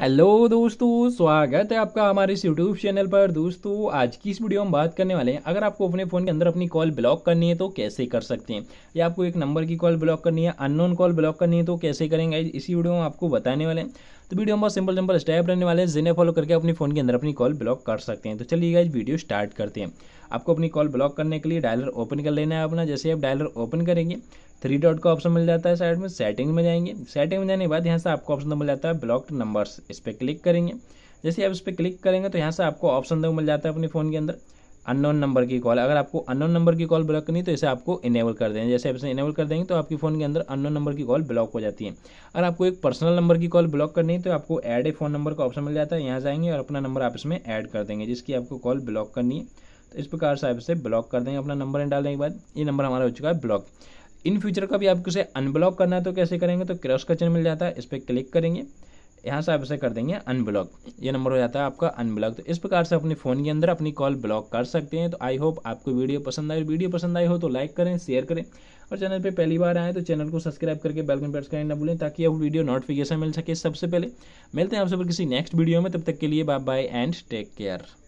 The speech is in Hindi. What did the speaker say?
हेलो दोस्तों स्वागत है आपका हमारे इस यूट्यूब चैनल पर दोस्तों आज की इस वीडियो में बात करने वाले हैं अगर आपको अपने फ़ोन के अंदर अपनी कॉल ब्लॉक करनी है तो कैसे कर सकते हैं या आपको एक नंबर की कॉल ब्लॉक करनी है अननोन कॉल ब्लॉक करनी है तो कैसे करेंगे इसी वीडियो में आपको बताने वाले हैं तो वीडियो हम बहुत सिंपल सिंपल स्टेप रहने वाले हैं जिन्हें फॉलो करके अपने फ़ोन के अंदर अपनी कॉल ब्लॉक कर सकते हैं तो चलिए इस वीडियो स्टार्ट करते हैं आपको अपनी कॉल ब्लॉक करने के लिए डायलर ओपन कर लेना है अपना जैसे आप डायलर ओपन करेंगे थ्री डॉट का ऑप्शन मिल जाता है साइड में सेटिंग में जाएंगे सेटिंग में जाने के बाद यहाँ से आपको ऑप्शन मिल जाता है ब्लॉक्ड नंबर्स इस पर क्लिक करेंगे जैसे आप इस पर क्लिक करेंगे तो यहाँ से आपको ऑप्शन दो मिल जाता है अपने फ़ोन के अंदर अननोन नंबर की कॉल अगर आपको अननोन नंबर की कॉल ब्लॉक करनी तो इसे आपको इनेबल कर देंगे जैसे आप इसे इनेबल कर देंगे तो आपके फ़ोन के अंदर अननोन नंबर की कॉल ब्लॉक हो जाती है अगर आपको एक पर्सनल नंबर की कॉल ब्लॉक करनी है तो आपको ऐड ए फ़ोन नंबर का ऑप्शन मिल जाता है यहाँ जाएंगे और अपना नंबर आप इसमें ऐड कर देंगे जिसकी आपको कॉल ब्लॉक करनी है तो इस प्रकार से आप इसे ब्लॉक कर देंगे अपना नंबर डालने के बाद ये नंबर हमारा हो चुका है ब्लॉक इन फ्यूचर का भी आपको इसे अनब्लॉक करना है तो कैसे करेंगे तो क्रॉस का चिन्ह मिल जाता है इस पर क्लिक करेंगे यहाँ से आप इसे कर देंगे अनब्लॉक ये नंबर हो जाता है आपका अनब्लॉक तो इस प्रकार से अपने फ़ोन के अंदर अपनी कॉल ब्लॉक कर सकते हैं तो आई होप आपको वीडियो पसंद आई वीडियो पसंद आई हो तो लाइक करें शेयर करें और चैनल पे पहली बार आए तो चैनल को सब्सक्राइब करके बेल बटन प्रेस करना ना भूलें ताकि आपको वीडियो नोटिफिकेशन मिल सके सबसे पहले मिलते हैं आप सब किसी नेक्स्ट वीडियो में तब तक के लिए bye bye and take care